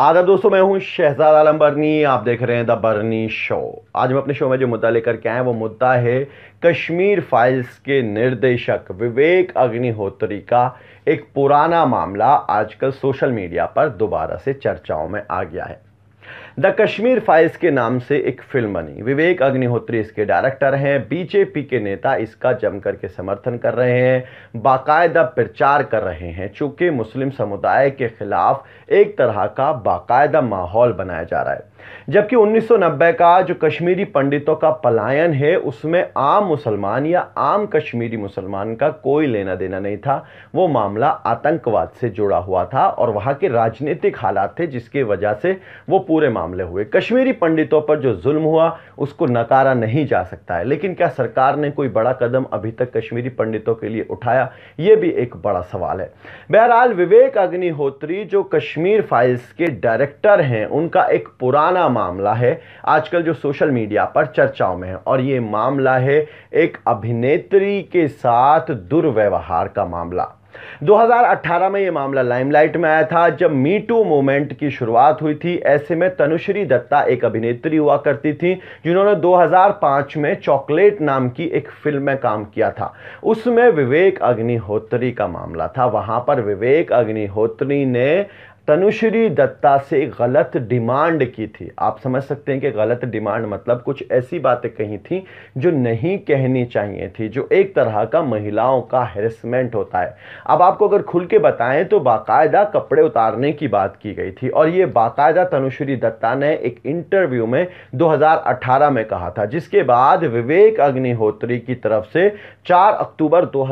आदर दोस्तों मैं हूं शहजाद आलम बर्नी आप देख रहे हैं द बर्नी शो आज हम अपने शो में जो मुद्दा लेकर के आए वो मुद्दा है कश्मीर फाइल्स के निर्देशक विवेक अग्निहोत्री का एक पुराना मामला आजकल सोशल मीडिया पर दोबारा से चर्चाओं में आ गया है द कश्मीर फाइल्स के नाम से एक फिल्म बनी विवेक अग्निहोत्री इसके डायरेक्टर हैं बीजेपी के नेता इसका जमकर के समर्थन कर रहे हैं बाकायदा प्रचार कर रहे हैं चूँकि मुस्लिम समुदाय के खिलाफ एक तरह का बाकायदा माहौल बनाया जा रहा है जबकि 1990 का जो कश्मीरी पंडितों का पलायन है उसमें आम मुसलमान या आम कश्मीरी मुसलमान का कोई लेना देना नहीं था वो मामला आतंकवाद से जुड़ा हुआ था और वहाँ के राजनीतिक हालात थे जिसकी वजह से वो पूरे मामले हुए कश्मीरी पंडितों पर जो जुल्म हुआ उसको नकारा नहीं जा सकता है लेकिन क्या सरकार ने कोई बड़ा कदम अभी तक कश्मीरी पंडितों के लिए उठाया ये भी एक बड़ा सवाल है बहरहाल विवेक अग्निहोत्री जो कश्मीर फाइल्स के डायरेक्टर हैं उनका एक पुराना मामला है आजकल जो सोशल मीडिया पर चर्चाओं में है और ये मामला है एक अभिनेत्री के साथ दुर्व्यवहार का मामला 2018 में ये मामला लाइमलाइट में आया था जब मी टू मूवमेंट की शुरुआत हुई थी ऐसे में तनुश्री दत्ता एक अभिनेत्री हुआ करती थी जिन्होंने 2005 में चॉकलेट नाम की एक फिल्म में काम किया था उसमें विवेक अग्निहोत्री का मामला था वहाँ पर विवेक अग्निहोत्री ने तनुश्री दत्ता से गलत डिमांड की थी आप समझ सकते हैं कि गलत डिमांड मतलब कुछ ऐसी बातें कही थी जो नहीं कहनी चाहिए थी जो एक तरह का महिलाओं का हेरसमेंट होता है अब आपको अगर खुल के बताएं तो बाकायदा कपड़े उतारने की बात की गई थी और ये बाकायदा तनुश्री दत्ता ने एक इंटरव्यू में 2018 में कहा था जिसके बाद विवेक अग्निहोत्री की तरफ से चार अक्टूबर दो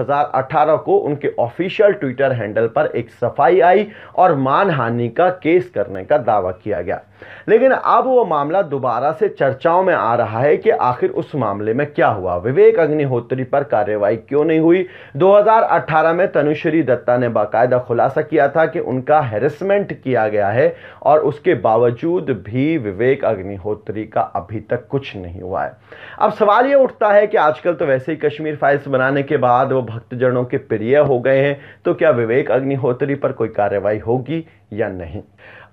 को उनके ऑफिशियल ट्विटर हैंडल पर एक सफाई आई और मान हानि का केस करने का दावा किया गया लेकिन अब वो मामला दोबारा से चर्चाओं में आ रहा है कि आखिर उस मामले में क्या हुआ विवेक अग्निहोत्री पर कार्रवाई क्यों नहीं हुई 2018 में तनुश्री दत्ता ने बाकायदा खुलासा किया था कि उनका हेरसमेंट किया गया है और उसके बावजूद भी विवेक अग्निहोत्री का अभी तक कुछ नहीं हुआ है अब सवाल ये उठता है कि आजकल तो वैसे ही कश्मीर फाइल्स बनाने के बाद वो भक्तजनों के प्रिय हो गए हैं तो क्या विवेक अग्निहोत्री पर कोई कार्रवाई होगी या नहीं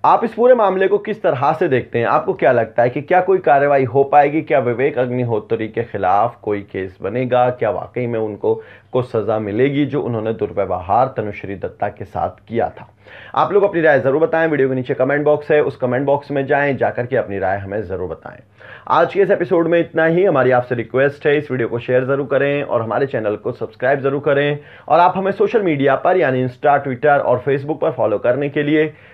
आप इस पूरे मामले को किस तरह से देखते हैं आपको क्या लगता है कि क्या कोई कार्रवाई हो पाएगी क्या विवेक अग्निहोत्री के खिलाफ कोई केस बनेगा क्या वाकई में उनको को सज़ा मिलेगी जो उन्होंने दुर्व्यवहार तनुश्री दत्ता के साथ किया था आप लोग अपनी राय ज़रूर बताएं वीडियो के नीचे कमेंट बॉक्स है उस कमेंट बॉक्स में जाएं जाकर के अपनी राय हमें ज़रूर बताएं आज के इस एपिसोड में इतना ही हमारी आपसे रिक्वेस्ट है इस वीडियो को शेयर ज़रूर करें और हमारे चैनल को सब्सक्राइब ज़रूर करें और आप हमें सोशल मीडिया पर यानी इंस्टा ट्विटर और फेसबुक पर फॉलो करने के लिए